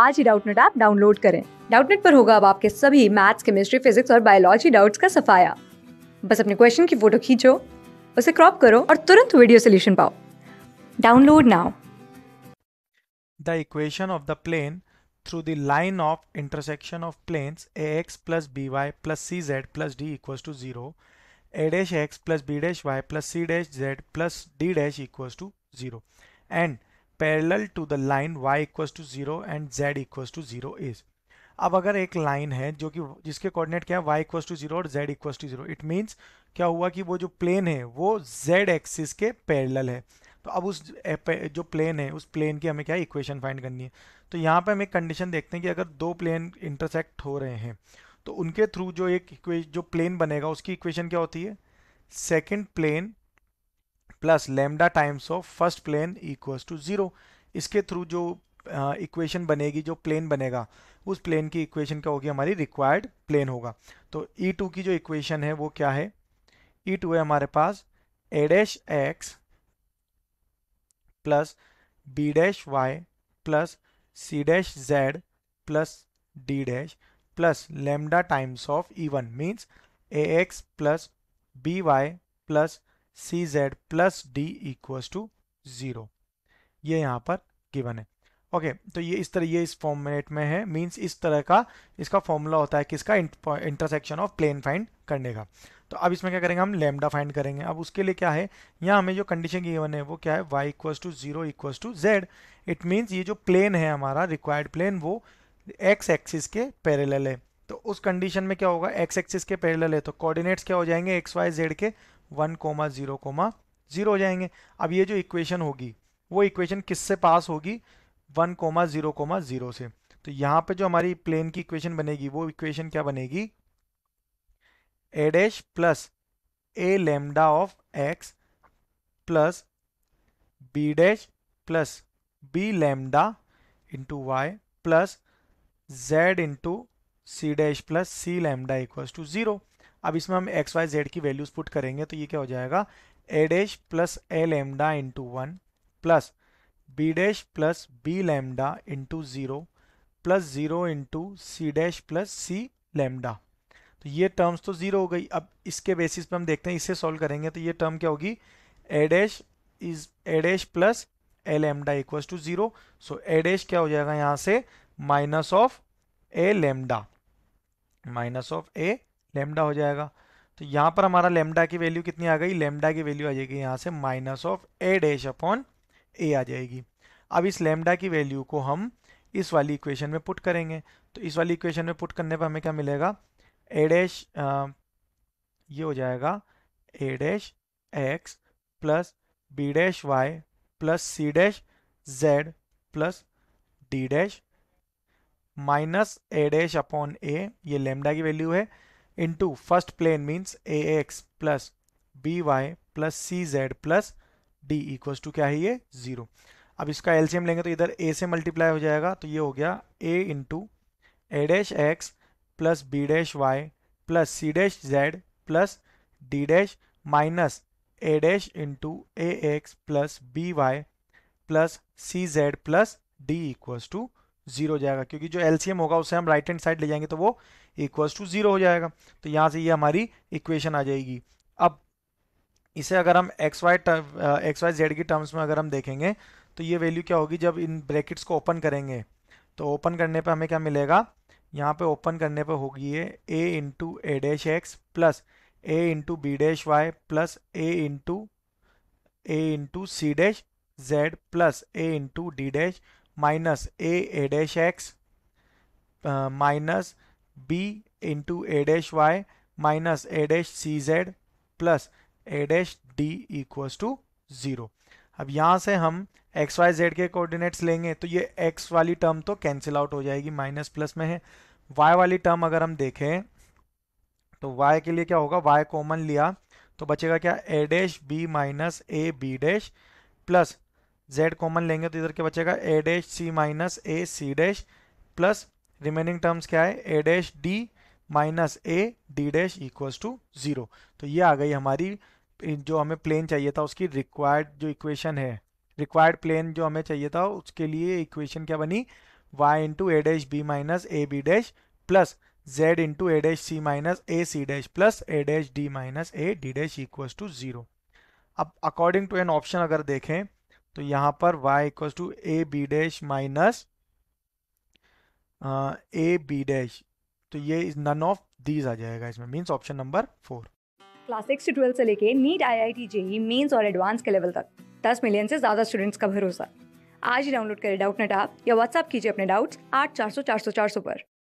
आज ही Doubtnut app download करें डाउटनेट पर होगा अब आपके सभी मैथ्स केमिस्ट्री फिजिक्स और बायोलॉजी डाउट्स का सफाया बस अपने क्वेश्चन की फोटो खींचो उसे क्रॉप करो और तुरंत वीडियो सोल्यूशन पाओ download now the equation of the plane through the line of intersection of of a x plus b y plus c z plus d equal to zero a dash x plus b dash y plus c dash z plus d dash equal to zero and parallel to the line y equals to zero and z equals to zero is अब अगर एक line है जो कि जिसके coordinate क्या है y equal to zero और z equals to zero it means क्या हुआ कि वो जो प्लेन है वो z एक्सिस के पैरेलल है तो अब उस जो प्लेन है उस प्लेन की हमें क्या इक्वेशन फाइंड करनी है तो यहाँ पर हम एक कंडीशन देखते हैं कि अगर दो प्लेन इंटरसेक्ट हो रहे हैं तो उनके थ्रू जो एक जो प्लेन बनेगा उसकी इक्वेशन क्या होती है second plane plus lambda times of first plane equals to zero इसके थ्रू जो इक्वेशन uh, बनेगी जो प्लेन बनेगा उस प्लेन की इक्वेशन क्या होगी हमारी रिक्वायर्ड प्लेन होगा तो ई e टू की जो इक्वेशन है वो क्या है ई e टू है हमारे पास a dash x plus b dash y plus c dash z plus d dash plus lambda times of e one means a x plus b y plus c z plus d equals to zero ये यहाँ पर given है okay okay, तो ये इस तरह ये इस फॉर्मेट में है मींस इस तरह का इसका फॉर्मूला होता है किसका इंटरसेक्शन ऑफ प्लेन फाइंड करने का तो अब इसमें क्या करेंगे हम लेमडा फाइंड करेंगे अब उसके लिए क्या है यहाँ हमें जो कंडीशन गिवन है वो क्या है y equal to zero equals to z it means ये जो प्लेन है हमारा रिक्वायर्ड प्लेन वो एक्स एक्सिस के पैरेलल है तो उस कंडीशन में क्या होगा एक्स एक्सिस के पैरेलल है तो कोऑर्डिनेट्स क्या हो जाएंगे एक्स वाई जेड के one comma zero comma zero हो जाएंगे अब ये जो इक्वेशन होगी वो इक्वेशन किससे पास होगी one comma zero comma zero से तो यहाँ पे जो हमारी प्लेन की इक्वेशन बनेगी वो इक्वेशन क्या बनेगी a dash plus a lambda of x plus b dash plus b lambda into y plus z into c dash plus c lambda equals to zero अब इसमें हम एक्स वाई जेड की values put करेंगे तो ये क्या हो जाएगा a dash plus a lambda into one plus b dash plus b lambda into zero plus zero into c dash plus c lambda तो ये टर्म्स तो ज़ीरो हो गई अब इसके बेसिस पे हम देखते हैं इसे सॉल्व करेंगे तो ये टर्म क्या होगी a dash is a dash plus a lambda equals to zero so a dash क्या हो जाएगा यहाँ से minus of a lambda minus of a lambda हो जाएगा तो यहाँ पर हमारा लेमडा की वैल्यू कितनी आ गई लेमडा की वैल्यू आ जाएगी यहाँ से minus of a dash upon a आ जाएगी अब इस लेमडा की वैल्यू को हम इस वाली इक्वेशन में पुट करेंगे तो इस वाली इक्वेशन में पुट करने पर हमें क्या मिलेगा ए डैश ये हो जाएगा a dash x plus b dash y plus c dash z plus d dash minus a dash upon a ये लेमडा की वैल्यू है into first plane means a x plus b y plus c z plus d equals to क्या है ये zero अब इसका एल्शियम लेंगे तो इधर ए से मल्टीप्लाई हो जाएगा तो ये हो गया a into a dash x plus b dash y plus c dash z plus d dash minus a dash into a x plus b y plus c z plus d equals to zero हो जाएगा क्योंकि जो LCM होगा उसे हम right hand side ले जाएंगे तो वो इक्वल्स टू जीरो हो जाएगा तो यहाँ से ये यह हमारी इक्वेशन आ जाएगी अब इसे अगर हम x y x y z की टर्म्स में अगर हम देखेंगे तो ये वैल्यू क्या होगी जब इन ब्रैकेट्स को ओपन करेंगे तो ओपन करने पर हमें क्या मिलेगा यहाँ पर ओपन करने पर होगी ये a into a dash x plus a into b dash y plus a into a into c dash z plus a into d dash minus a a dash x minus b into a dash y minus a dash c z plus a dash d equals to zero अब यहाँ से हम x y z के coordinates लेंगे तो ये x वाली term तो कैंसिल आउट हो जाएगी माइनस प्लस में है वाई वाली टर्म अगर हम देखें तो वाई के लिए क्या होगा वाई कॉमन लिया तो बचेगा क्या a dash b minus a b dash plus z common लेंगे तो इधर क्या बचेगा a dash c minus a c dash plus remaining terms क्या है a dash d minus a d dash equals to zero तो ये आ गई हमारी जो हमें प्लेन चाहिए था उसकी रिक्वायर्ड जो इक्वेशन है रिक्वायर्ड प्लेन जो हमें चाहिए था उसके लिए इक्वेशन क्या बनी y into a dash b minus a b dash plus z into a dash c minus a c dash plus a dash d minus a d dash equals to zero अब according to an option अगर देखें तो यहां पर y equal to a b dash minus a b dash तो ये is none of these आ जाएगा इसमें means option number four class six से ट्वेल्थ से लेके NEET I I T JEE mains और एडवांस के लेवल तक दस मिलियन से ज़्यादा स्टूडेंट्स का भरोसा आज ही डाउनलोड करें डाउट नेट आप या व्हाट्सअप कीजिए अपने डाउट्स आठ चार सौ चार सौ चार सौ पर